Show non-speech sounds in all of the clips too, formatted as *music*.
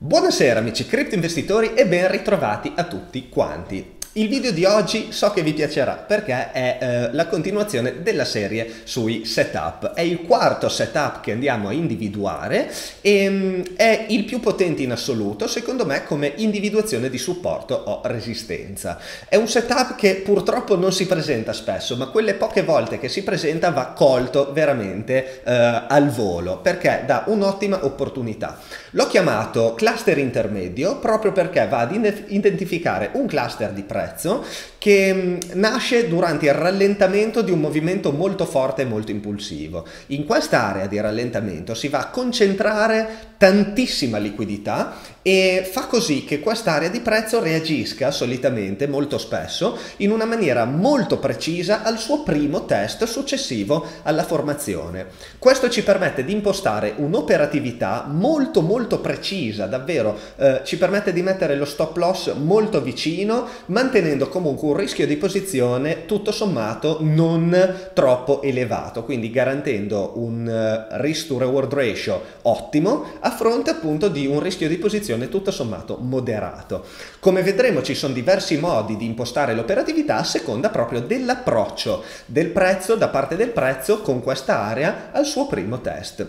Buonasera amici cripto investitori e ben ritrovati a tutti quanti. Il video di oggi so che vi piacerà perché è eh, la continuazione della serie sui setup. È il quarto setup che andiamo a individuare e mm, è il più potente in assoluto secondo me come individuazione di supporto o resistenza. È un setup che purtroppo non si presenta spesso ma quelle poche volte che si presenta va colto veramente eh, al volo perché dà un'ottima opportunità. L'ho chiamato cluster intermedio proprio perché va ad identificare un cluster di prezzo che mm, nasce durante il rallentamento di un movimento molto forte e molto impulsivo. In quest'area di rallentamento si va a concentrare tantissima liquidità e fa così che quest'area di prezzo reagisca solitamente, molto spesso, in una maniera molto precisa al suo primo test successivo alla formazione. Questo ci permette di impostare un'operatività molto molto molto precisa, davvero eh, ci permette di mettere lo stop loss molto vicino, mantenendo comunque un rischio di posizione tutto sommato non troppo elevato, quindi garantendo un eh, risk to reward ratio ottimo a fronte appunto di un rischio di posizione tutto sommato moderato. Come vedremo ci sono diversi modi di impostare l'operatività a seconda proprio dell'approccio del prezzo da parte del prezzo con questa area al suo primo test.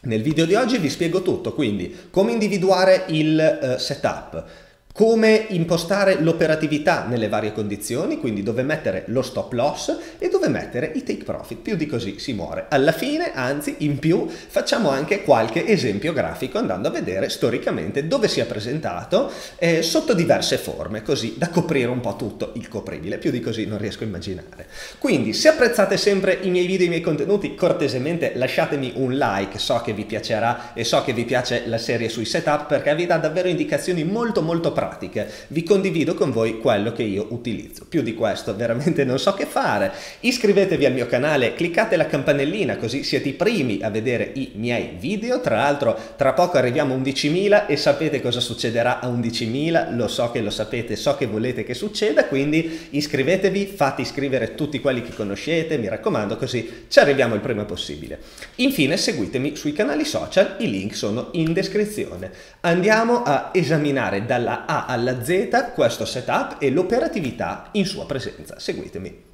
Nel video di oggi vi spiego tutto, quindi come individuare il eh, setup, come impostare l'operatività nelle varie condizioni, quindi dove mettere lo stop loss e dove mettere i take profit. Più di così si muore. Alla fine, anzi, in più, facciamo anche qualche esempio grafico andando a vedere storicamente dove si è presentato eh, sotto diverse forme, così da coprire un po' tutto il copribile. Più di così non riesco a immaginare. Quindi, se apprezzate sempre i miei video, e i miei contenuti, cortesemente lasciatemi un like, so che vi piacerà e so che vi piace la serie sui setup perché vi dà davvero indicazioni molto molto pratiche pratiche. Vi condivido con voi quello che io utilizzo. Più di questo veramente non so che fare. Iscrivetevi al mio canale, cliccate la campanellina così siete i primi a vedere i miei video. Tra l'altro tra poco arriviamo a 11.000 e sapete cosa succederà a 11.000. Lo so che lo sapete, so che volete che succeda, quindi iscrivetevi, fate iscrivere tutti quelli che conoscete, mi raccomando, così ci arriviamo il prima possibile. Infine seguitemi sui canali social, i link sono in descrizione. Andiamo a esaminare dalla a alla Z questo setup e l'operatività in sua presenza. Seguitemi.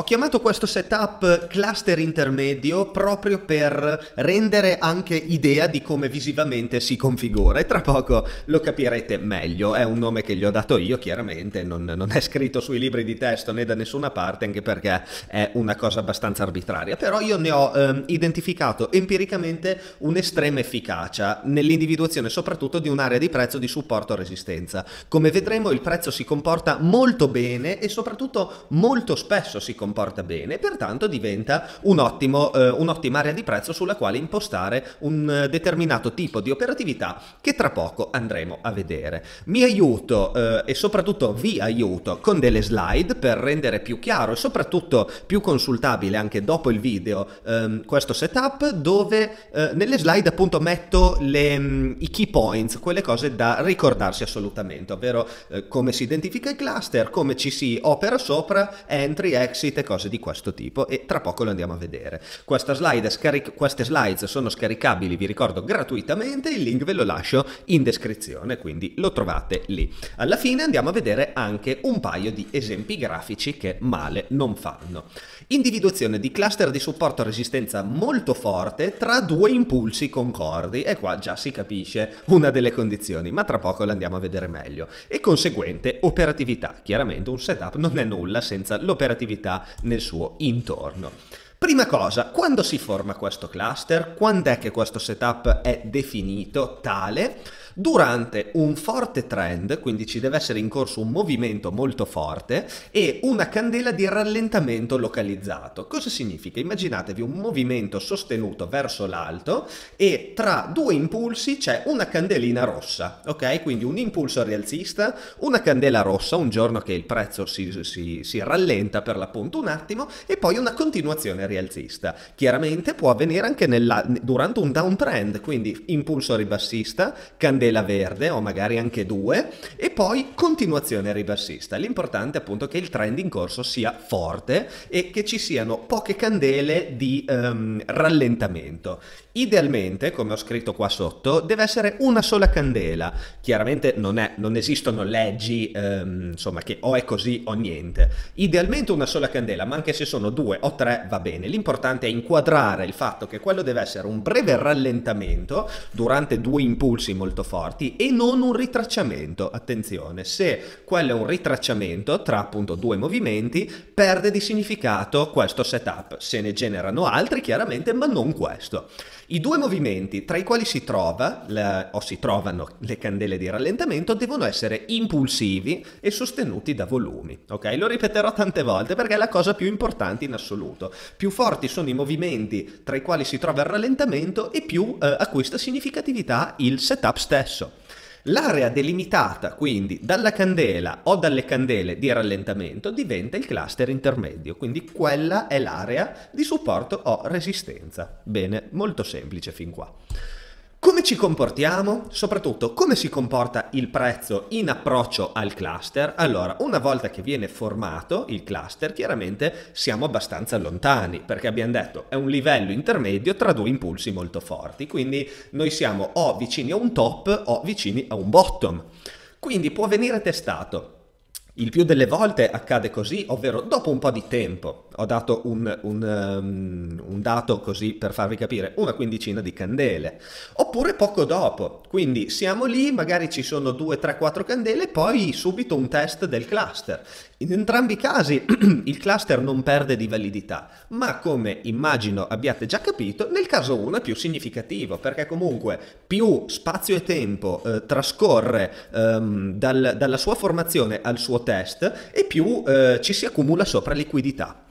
Ho chiamato questo setup cluster intermedio proprio per rendere anche idea di come visivamente si configura e tra poco lo capirete meglio. È un nome che gli ho dato io, chiaramente, non, non è scritto sui libri di testo né da nessuna parte, anche perché è una cosa abbastanza arbitraria. Però io ne ho ehm, identificato empiricamente un'estrema efficacia nell'individuazione soprattutto di un'area di prezzo di supporto resistenza. Come vedremo il prezzo si comporta molto bene e soprattutto molto spesso si comporta comporta bene, pertanto diventa un ottimo, eh, un'ottima area di prezzo sulla quale impostare un eh, determinato tipo di operatività che tra poco andremo a vedere. Mi aiuto eh, e soprattutto vi aiuto con delle slide per rendere più chiaro e soprattutto più consultabile anche dopo il video ehm, questo setup dove eh, nelle slide appunto metto le, mh, mm, i key points, quelle cose da ricordarsi assolutamente, ovvero eh, come si identifica il cluster, come ci si opera sopra, entry, exit, scritte cose di questo tipo e tra poco le andiamo a vedere. Slide scaric- queste slides sono scaricabili, vi ricordo, gratuitamente, il link ve lo lascio in descrizione, quindi lo trovate lì. Alla fine andiamo a vedere anche un paio di esempi grafici che male non fanno. Individuazione di cluster di supporto resistenza molto forte tra due impulsi concordi e qua già si capisce una delle condizioni, ma tra poco la andiamo a vedere meglio. E conseguente operatività, chiaramente un setup non è nulla senza l'operatività nel suo intorno. Prima cosa, quando si forma questo cluster? Quando è che questo setup è definito tale? durante un forte trend, quindi ci deve essere in corso un movimento molto forte e una candela di rallentamento localizzato. Cosa significa? Immaginatevi un movimento sostenuto verso l'alto e tra due impulsi c'è una candelina rossa, ok? Quindi un impulso rialzista, una candela rossa, un giorno che il prezzo si, si, si rallenta per l'appunto un attimo e poi una continuazione rialzista. Chiaramente può avvenire anche nella, durante un downtrend, quindi impulso ribassista, candela tela verde o magari anche due e poi continuazione ribassista. L'importante è appunto che il trend in corso sia forte e che ci siano poche candele di ehm, rallentamento. Idealmente, come ho scritto qua sotto, deve essere una sola candela. Chiaramente non, è, non esistono leggi, ehm, insomma, che o è così o niente. Idealmente una sola candela, ma anche se sono due o tre va bene. L'importante è inquadrare il fatto che quello deve essere un breve rallentamento durante due impulsi molto forti e non un ritracciamento. Attenzione, se quello è un ritracciamento tra appunto due movimenti, perde di significato questo setup. Se ne generano altri, chiaramente, ma non questo. I due movimenti tra i quali si trova la, o si trovano le candele di rallentamento devono essere impulsivi e sostenuti da volumi. Ok, lo ripeterò tante volte perché è la cosa più importante in assoluto. Più forti sono i movimenti tra i quali si trova il rallentamento e più eh, acquista significatività il setup stesso. L'area delimitata quindi dalla candela o dalle candele di rallentamento diventa il cluster intermedio, quindi quella è l'area di supporto o resistenza. Bene, molto semplice fin qua. Come ci comportiamo? Soprattutto come si comporta il prezzo in approccio al cluster? Allora, una volta che viene formato il cluster, chiaramente siamo abbastanza lontani, perché abbiamo detto è un livello intermedio tra due impulsi molto forti, quindi noi siamo o vicini a un top o vicini a un bottom. Quindi può venire testato il più delle volte accade così, ovvero dopo un po' di tempo. Ho dato un, un, um, un, dato così per farvi capire, una quindicina di candele. Oppure poco dopo. Quindi siamo lì, magari ci sono 2, 3, 4 candele, poi subito un test del cluster. In entrambi i casi *clears throat* il cluster non perde di validità, ma come immagino abbiate già capito, nel caso 1 è più significativo, perché comunque più spazio e tempo eh, trascorre ehm, dal, dalla sua formazione al suo test e più eh, ci si accumula sopra liquidità.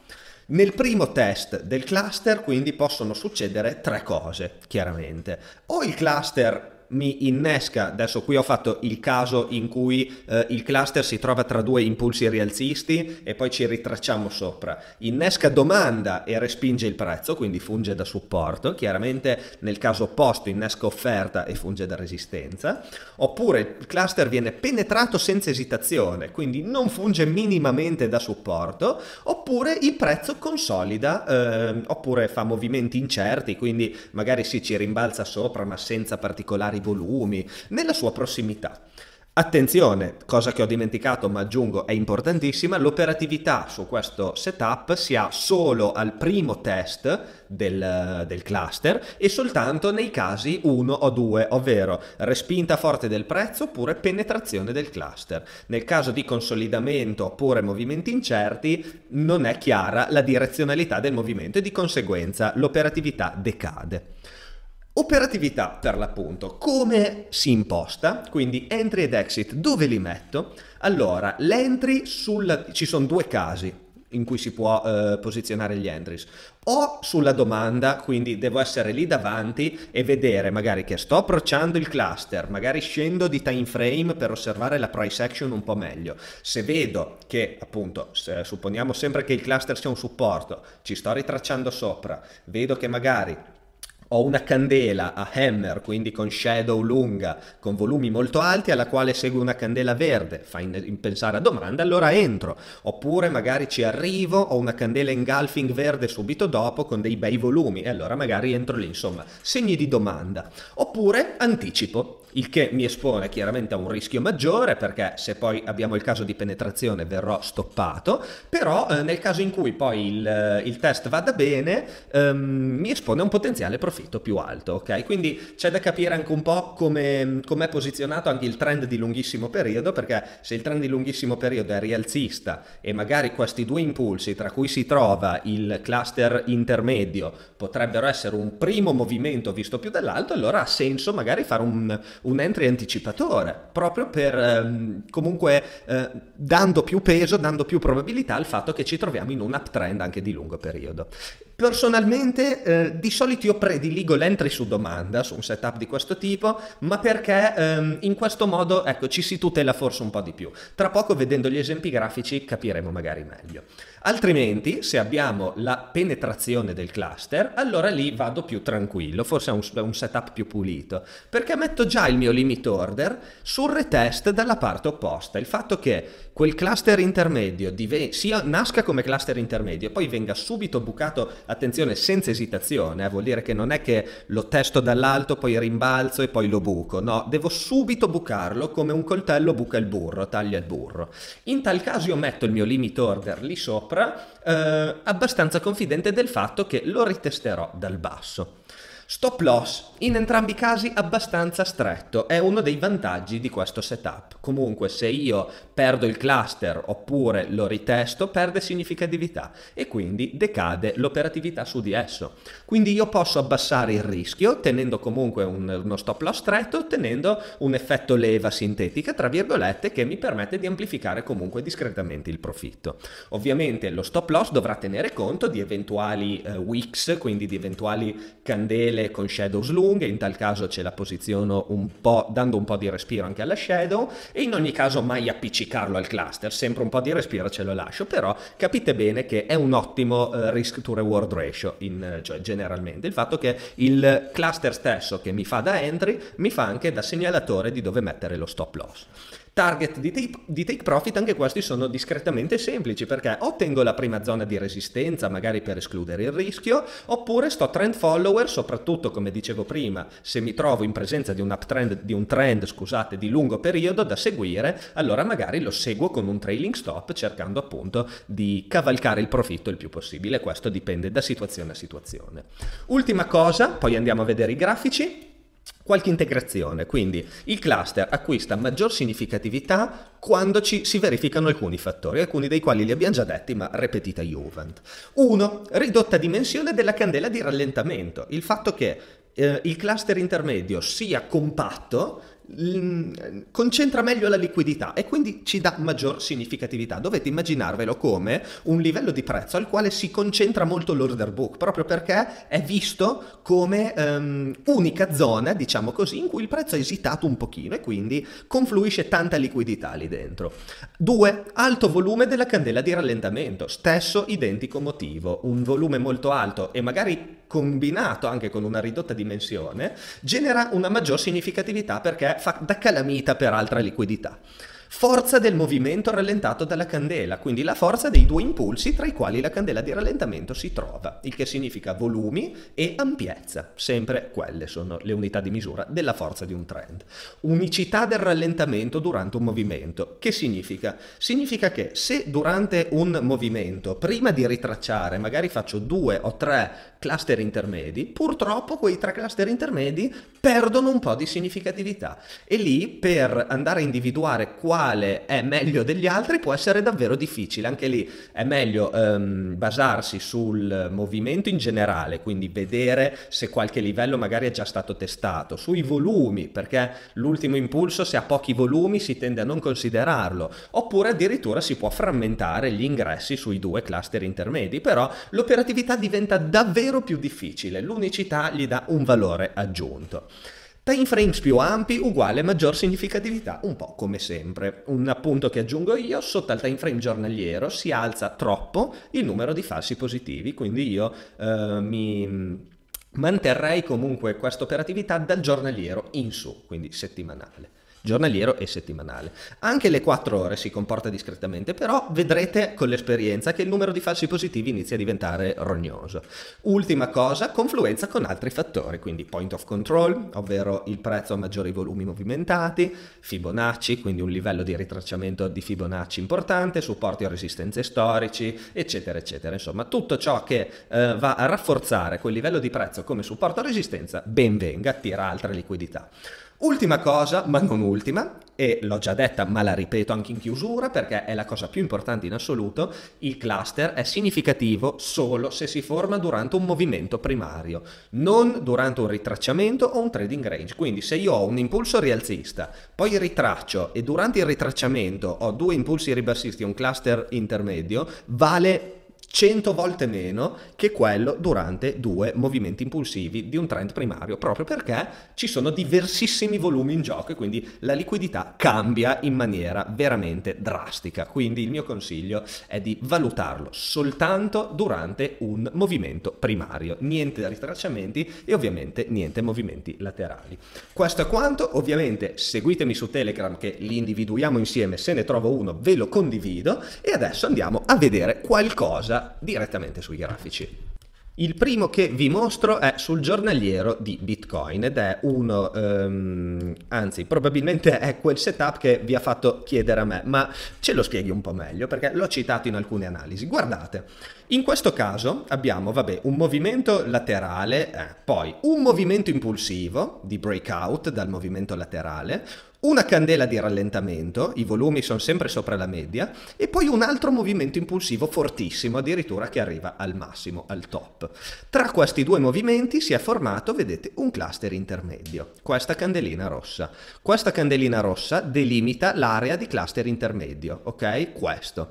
Nel primo test del cluster quindi possono succedere tre cose, chiaramente. O il cluster mi innesca, adesso qui ho fatto il caso in cui eh, il cluster si trova tra due impulsi rialzisti e poi ci ritracciamo sopra, innesca domanda e respinge il prezzo, quindi funge da supporto, chiaramente nel caso opposto innesca offerta e funge da resistenza, oppure il cluster viene penetrato senza esitazione, quindi non funge minimamente da supporto, oppure il prezzo consolida, eh, oppure fa movimenti incerti, quindi magari si ci rimbalza sopra ma senza particolari vari volumi, nella sua prossimità. Attenzione, cosa che ho dimenticato ma aggiungo è importantissima, l'operatività su questo setup si ha solo al primo test del, del, cluster e soltanto nei casi 1 o 2, ovvero respinta forte del prezzo oppure penetrazione del cluster. Nel caso di consolidamento oppure movimenti incerti non è chiara la direzionalità del movimento e di conseguenza l'operatività decade. Operatività per l'appunto, come si imposta? Quindi entry ed exit, dove li metto? Allora, l'entry sulla... ci sono due casi in cui si può eh, posizionare gli entries o sulla domanda, quindi devo essere lì davanti e vedere magari che sto approcciando il cluster, magari scendo di time frame per osservare la price action un po' meglio. Se vedo che appunto, se, eh, supponiamo sempre che il cluster sia un supporto, ci sto ritracciando sopra, vedo che magari ho una candela a hammer, quindi con shadow lunga, con volumi molto alti, alla quale segue una candela verde, fa in pensare a domanda, allora entro. Oppure magari ci arrivo, ho una candela engulfing verde subito dopo con dei bei volumi, e allora magari entro lì, insomma, segni di domanda. Oppure anticipo il che mi espone chiaramente a un rischio maggiore perché se poi abbiamo il caso di penetrazione verrò stoppato, però eh, nel caso in cui poi il, eh, il test vada bene ehm, mi espone a un potenziale profitto più alto, ok? Quindi c'è da capire anche un po' come, come è posizionato anche il trend di lunghissimo periodo perché se il trend di lunghissimo periodo è rialzista e magari questi due impulsi tra cui si trova il cluster intermedio potrebbero essere un primo movimento visto più dall'alto, allora ha senso magari fare un un entry anticipatore, proprio per ehm, comunque eh, dando più peso, dando più probabilità al fatto che ci troviamo in un uptrend anche di lungo periodo. Personalmente eh, di solito io prediligo l'entry su domanda su un setup di questo tipo, ma perché ehm, in questo modo ecco, ci si tutela forse un po' di più. Tra poco vedendo gli esempi grafici capiremo magari meglio. Altrimenti se abbiamo la penetrazione del cluster, allora lì vado più tranquillo, forse è un, un setup più pulito, perché metto già il mio limit order sul retest dalla parte opposta. Il fatto che quel cluster intermedio dive- sia, nasca come cluster intermedio e poi venga subito bucato attenzione, senza esitazione, eh, vuol dire che non è che lo testo dall'alto, poi rimbalzo e poi lo buco, no, devo subito bucarlo come un coltello buca il burro, taglia il burro. In tal caso io metto il mio limit order lì sopra, eh, abbastanza confidente del fatto che lo ritesterò dal basso. Stop loss, in entrambi i casi abbastanza stretto, è uno dei vantaggi di questo setup. Comunque se io perdo il cluster oppure lo ritesto, perde significatività e quindi decade l'operatività su di esso. Quindi io posso abbassare il rischio tenendo comunque un, uno stop loss stretto, ottenendo un effetto leva sintetica, tra virgolette, che mi permette di amplificare comunque discretamente il profitto. Ovviamente lo stop loss dovrà tenere conto di eventuali eh, wicks, quindi di eventuali candele quelle con shadows lunghe, in tal caso ce la posiziono un po', dando un po' di respiro anche alla shadow, e in ogni caso mai appiccicarlo al cluster, sempre un po' di respiro ce lo lascio, però capite bene che è un ottimo eh, risk to reward ratio, in, eh, cioè generalmente, il fatto che il cluster stesso che mi fa da entry mi fa anche da segnalatore di dove mettere lo stop loss. Target di take, di take, profit anche questi sono discretamente semplici perché ottengo la prima zona di resistenza magari per escludere il rischio oppure sto trend follower soprattutto come dicevo prima se mi trovo in presenza di un uptrend di un trend scusate di lungo periodo da seguire allora magari lo seguo con un trailing stop cercando appunto di cavalcare il profitto il più possibile questo dipende da situazione a situazione ultima cosa poi andiamo a vedere i grafici qualche integrazione. Quindi il cluster acquista maggior significatività quando ci si verificano alcuni fattori, alcuni dei quali li abbiamo già detti, ma ripetita Juvent. Uno, Ridotta dimensione della candela di rallentamento. Il fatto che eh, il cluster intermedio sia compatto concentra meglio la liquidità e quindi ci dà maggior significatività. Dovete immaginarvelo come un livello di prezzo al quale si concentra molto l'order book, proprio perché è visto come um, unica zona, diciamo così, in cui il prezzo è esitato un pochino e quindi confluisce tanta liquidità lì dentro. 2. Alto volume della candela di rallentamento, stesso identico motivo, un volume molto alto e magari combinato anche con una ridotta dimensione, genera una maggior significatività perché da calamita per altra liquidità. Forza del movimento rallentato dalla candela, quindi la forza dei due impulsi tra i quali la candela di rallentamento si trova, il che significa volumi e ampiezza, sempre quelle sono le unità di misura della forza di un trend. Unicità del rallentamento durante un movimento, che significa? Significa che se durante un movimento, prima di ritracciare, magari faccio due o tre cluster intermedi, purtroppo quei tre cluster intermedi perdono un po' di significatività e lì per andare a individuare quale è meglio degli altri può essere davvero difficile, anche lì è meglio ehm, basarsi sul movimento in generale, quindi vedere se qualche livello magari è già stato testato, sui volumi, perché l'ultimo impulso se ha pochi volumi si tende a non considerarlo, oppure addirittura si può frammentare gli ingressi sui due cluster intermedi, però l'operatività diventa davvero davvero più difficile, l'unicità gli dà un valore aggiunto. Time frames più ampi uguale maggior significatività, un po' come sempre. Un appunto che aggiungo io, sotto al time frame giornaliero si alza troppo il numero di falsi positivi, quindi io eh, mi manterrei comunque questa operatività dal giornaliero in su, quindi settimanale giornaliero e settimanale. Anche le 4 ore si comporta discretamente, però vedrete con l'esperienza che il numero di falsi positivi inizia a diventare rognoso. Ultima cosa, confluenza con altri fattori, quindi point of control, ovvero il prezzo a maggiori volumi movimentati, Fibonacci, quindi un livello di ritracciamento di Fibonacci importante, supporti o resistenze storici, eccetera, eccetera. Insomma, tutto ciò che eh, va a rafforzare quel livello di prezzo come supporto o resistenza, ben venga, attira altra liquidità. Ultima cosa, ma non ultima, e l'ho già detta ma la ripeto anche in chiusura perché è la cosa più importante in assoluto, il cluster è significativo solo se si forma durante un movimento primario, non durante un ritracciamento o un trading range. Quindi se io ho un impulso rialzista, poi ritraccio e durante il ritracciamento ho due impulsi ribassisti e un cluster intermedio, vale 100 volte meno che quello durante due movimenti impulsivi di un trend primario, proprio perché ci sono diversissimi volumi in gioco e quindi la liquidità cambia in maniera veramente drastica. Quindi il mio consiglio è di valutarlo soltanto durante un movimento primario, niente ritracciamenti e ovviamente niente movimenti laterali. Questo è quanto, ovviamente seguitemi su Telegram che li individuiamo insieme, se ne trovo uno ve lo condivido e adesso andiamo a vedere qualcosa vista direttamente sui grafici. Il primo che vi mostro è sul giornaliero di Bitcoin ed è uno, um, anzi probabilmente è quel setup che vi ha fatto chiedere a me, ma ce lo spieghi un po' meglio perché l'ho citato in alcune analisi. Guardate, in questo caso abbiamo, vabbè, un movimento laterale, eh, poi un movimento impulsivo di breakout dal movimento laterale, una candela di rallentamento, i volumi sono sempre sopra la media, e poi un altro movimento impulsivo fortissimo, addirittura che arriva al massimo, al top. Tra questi due movimenti si è formato, vedete, un cluster intermedio, questa candelina rossa. Questa candelina rossa delimita l'area di cluster intermedio, ok? Questo.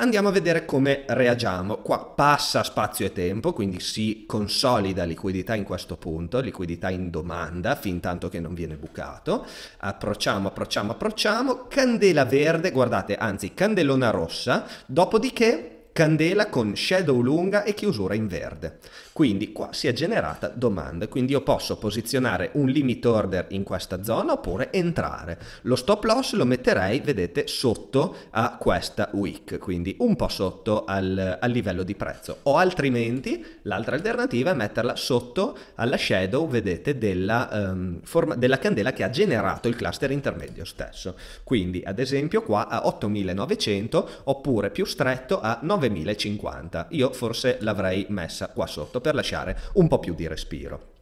Andiamo a vedere come reagiamo. Qua passa spazio e tempo, quindi si consolida liquidità in questo punto, liquidità in domanda, fin tanto che non viene bucato. Approcciamo, approcciamo, approcciamo. Candela verde, guardate, anzi candelona rossa, dopodiché candela con shadow lunga e chiusura in verde. Quindi qua si è generata domanda, quindi io posso posizionare un limit order in questa zona oppure entrare. Lo stop loss lo metterei, vedete, sotto a questa week, quindi un po' sotto al, al livello di prezzo. O altrimenti l'altra alternativa è metterla sotto alla shadow, vedete, della, um, forma, della candela che ha generato il cluster intermedio stesso. Quindi ad esempio qua a 8900 oppure più stretto a 9050. Io forse l'avrei messa qua sotto per lasciare un po' più di respiro.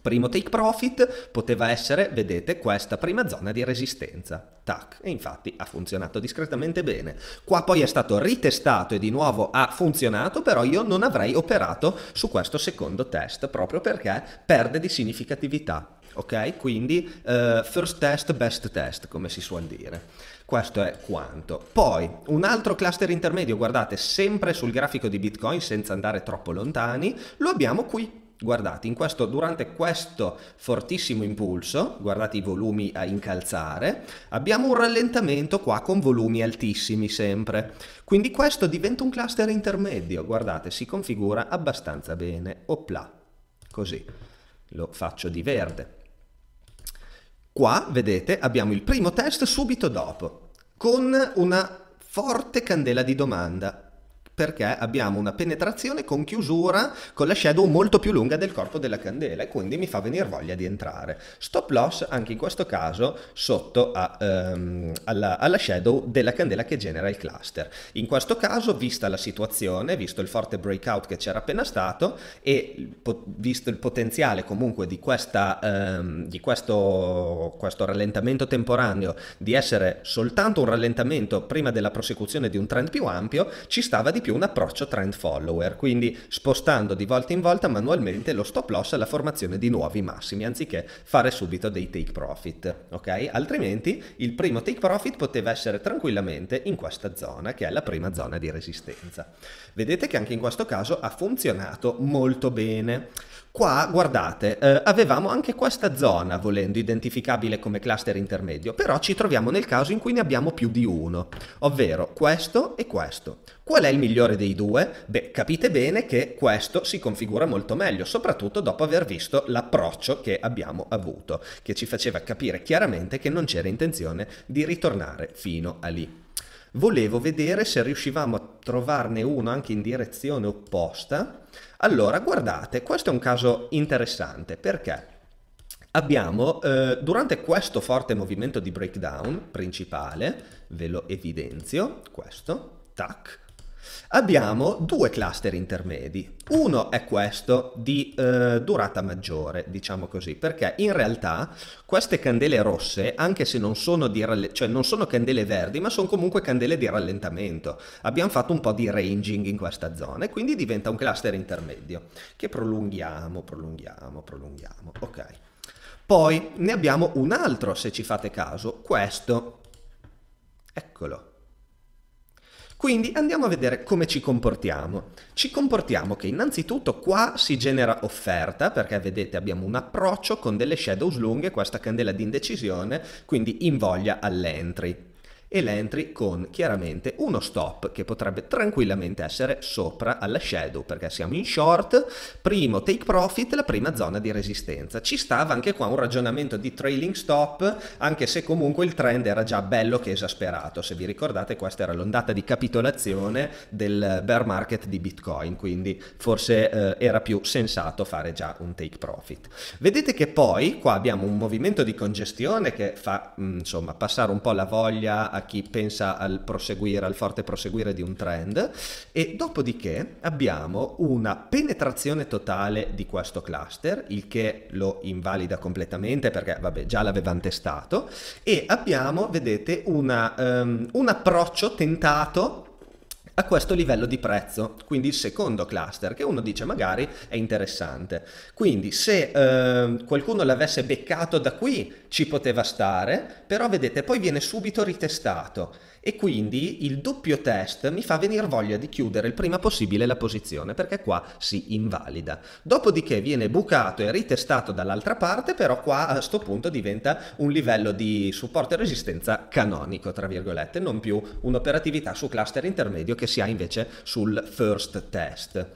Primo take profit poteva essere, vedete, questa prima zona di resistenza. Tac, e infatti ha funzionato discretamente bene. Qua poi è stato ritestato e di nuovo ha funzionato, però io non avrei operato su questo secondo test, proprio perché perde di significatività. Ok? Quindi uh, first test, best test, come si suol dire. Questo è quanto. Poi un altro cluster intermedio, guardate, sempre sul grafico di Bitcoin senza andare troppo lontani, lo abbiamo qui. Guardate, questo, durante questo fortissimo impulso, guardate i volumi a incalzare, abbiamo un rallentamento qua con volumi altissimi sempre. Quindi questo diventa un cluster intermedio, guardate, si configura abbastanza bene. Opla, così, lo faccio di verde. Qua, vedete, abbiamo il primo test subito dopo con una forte candela di domanda perché abbiamo una penetrazione con chiusura con la shadow molto più lunga del corpo della candela e quindi mi fa venire voglia di entrare. Stop loss anche in questo caso sotto a, um, alla, alla shadow della candela che genera il cluster. In questo caso, vista la situazione, visto il forte breakout che c'era appena stato e visto il potenziale comunque di, questa, um, di questo, questo rallentamento temporaneo di essere soltanto un rallentamento prima della prosecuzione di un trend più ampio, ci stava di più più un approccio trend follower, quindi spostando di volta in volta manualmente lo stop loss alla formazione di nuovi massimi, anziché fare subito dei take profit, ok? Altrimenti il primo take profit poteva essere tranquillamente in questa zona, che è la prima zona di resistenza. Vedete che anche in questo caso ha funzionato molto bene. Qua, guardate, eh, avevamo anche questa zona, volendo, identificabile come cluster intermedio, però ci troviamo nel caso in cui ne abbiamo più di uno, ovvero questo e questo. Qual è il migliore dei due? Beh, capite bene che questo si configura molto meglio, soprattutto dopo aver visto l'approccio che abbiamo avuto, che ci faceva capire chiaramente che non c'era intenzione di ritornare fino a lì volevo vedere se riuscivamo a trovarne uno anche in direzione opposta. Allora, guardate, questo è un caso interessante perché abbiamo eh, durante questo forte movimento di breakdown principale, ve lo evidenzio, questo, tac, abbiamo due cluster intermedi. Uno è questo di eh, durata maggiore, diciamo così, perché in realtà queste candele rosse, anche se non sono, di cioè non sono candele verdi, ma sono comunque candele di rallentamento. Abbiamo fatto un po' di ranging in questa zona e quindi diventa un cluster intermedio che prolunghiamo, prolunghiamo, prolunghiamo. Ok. Poi ne abbiamo un altro, se ci fate caso, questo. Eccolo. Quindi andiamo a vedere come ci comportiamo. Ci comportiamo che innanzitutto qua si genera offerta, perché vedete abbiamo un approccio con delle shadows lunghe, questa candela di indecisione, quindi invoglia all'entry e l'entry con chiaramente uno stop che potrebbe tranquillamente essere sopra alla shadow perché siamo in short, primo take profit, la prima zona di resistenza. Ci stava anche qua un ragionamento di trailing stop anche se comunque il trend era già bello che esasperato. Se vi ricordate questa era l'ondata di capitolazione del bear market di Bitcoin quindi forse eh, era più sensato fare già un take profit. Vedete che poi qua abbiamo un movimento di congestione che fa mh, mm, insomma passare un po' la voglia a chi pensa al proseguire, al forte proseguire di un trend e dopodiché abbiamo una penetrazione totale di questo cluster, il che lo invalida completamente perché vabbè già l'avevano testato e abbiamo, vedete, una, um, un approccio tentato a questo livello di prezzo, quindi il secondo cluster che uno dice magari è interessante. Quindi se eh, qualcuno l'avesse beccato da qui ci poteva stare, però vedete poi viene subito ritestato e quindi il doppio test mi fa venire voglia di chiudere il prima possibile la posizione perché qua si invalida. Dopodiché viene bucato e ritestato dall'altra parte, però qua a questo punto diventa un livello di supporto e resistenza canonico, tra virgolette, non più un'operatività su cluster intermedio che si ha invece sul first test.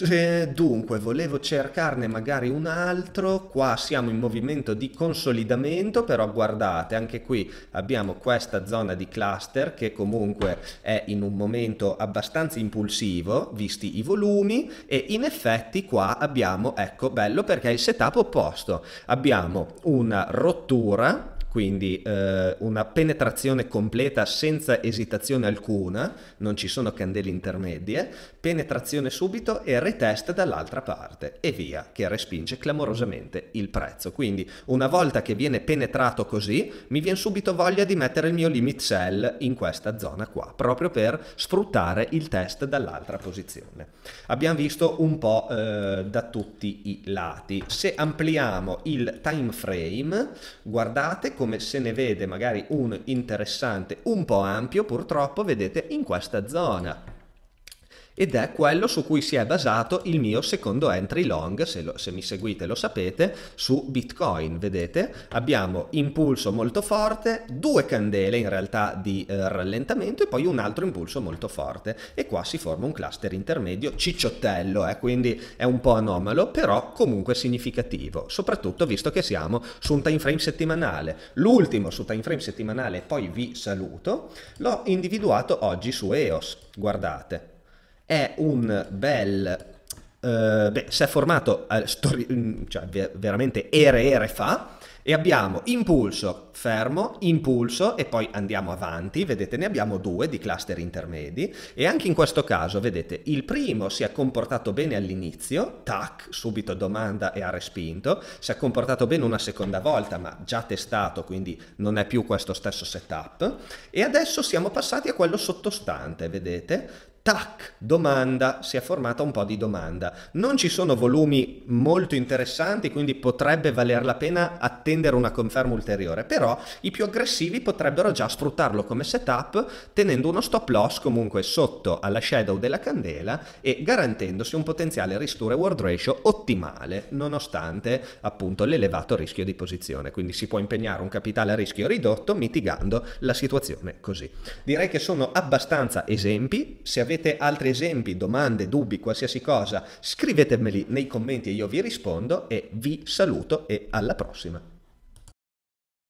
Eh, dunque volevo cercarne magari un altro, qua siamo in movimento di consolidamento, però guardate, anche qui abbiamo questa zona di cluster che comunque è in un momento abbastanza impulsivo, visti i volumi, e in effetti qua abbiamo, ecco, bello perché è il setup opposto. Abbiamo una rottura quindi eh, una penetrazione completa senza esitazione alcuna, non ci sono candele intermedie, penetrazione subito e retest dall'altra parte e via, che respinge clamorosamente il prezzo. Quindi una volta che viene penetrato così, mi viene subito voglia di mettere il mio limit cell in questa zona qua, proprio per sfruttare il test dall'altra posizione. Abbiamo visto un po' eh, da tutti i lati. Se ampliamo il time frame, guardate come se ne vede magari un interessante un po' ampio, purtroppo vedete in questa zona ed è quello su cui si è basato il mio secondo entry long, se, lo, se mi seguite lo sapete, su Bitcoin. Vedete, abbiamo impulso molto forte, due candele in realtà di eh, rallentamento e poi un altro impulso molto forte e qua si forma un cluster intermedio cicciottello, eh, quindi è un po' anomalo, però comunque significativo, soprattutto visto che siamo su un time frame settimanale. L'ultimo su time frame settimanale, poi vi saluto, l'ho individuato oggi su EOS, guardate è un bel... Eh, beh, si è formato eh, stori- mm, cioè, veramente ere ere fa e abbiamo impulso fermo, impulso e poi andiamo avanti, vedete ne abbiamo due di cluster intermedi e anche in questo caso vedete il primo si è comportato bene all'inizio, tac, subito domanda e ha respinto, si è comportato bene una seconda volta ma già testato quindi non è più questo stesso setup e adesso siamo passati a quello sottostante, vedete tac, domanda, si è formata un po' di domanda. Non ci sono volumi molto interessanti, quindi potrebbe valer la pena attendere una conferma ulteriore, però i più aggressivi potrebbero già sfruttarlo come setup tenendo uno stop loss comunque sotto alla shadow della candela e garantendosi un potenziale risk reward ratio ottimale, nonostante appunto l'elevato rischio di posizione. Quindi si può impegnare un capitale a rischio ridotto mitigando la situazione così. Direi che sono abbastanza esempi, se avete avete altri esempi, domande, dubbi, qualsiasi cosa, scrivetemeli nei commenti e io vi rispondo e vi saluto e alla prossima.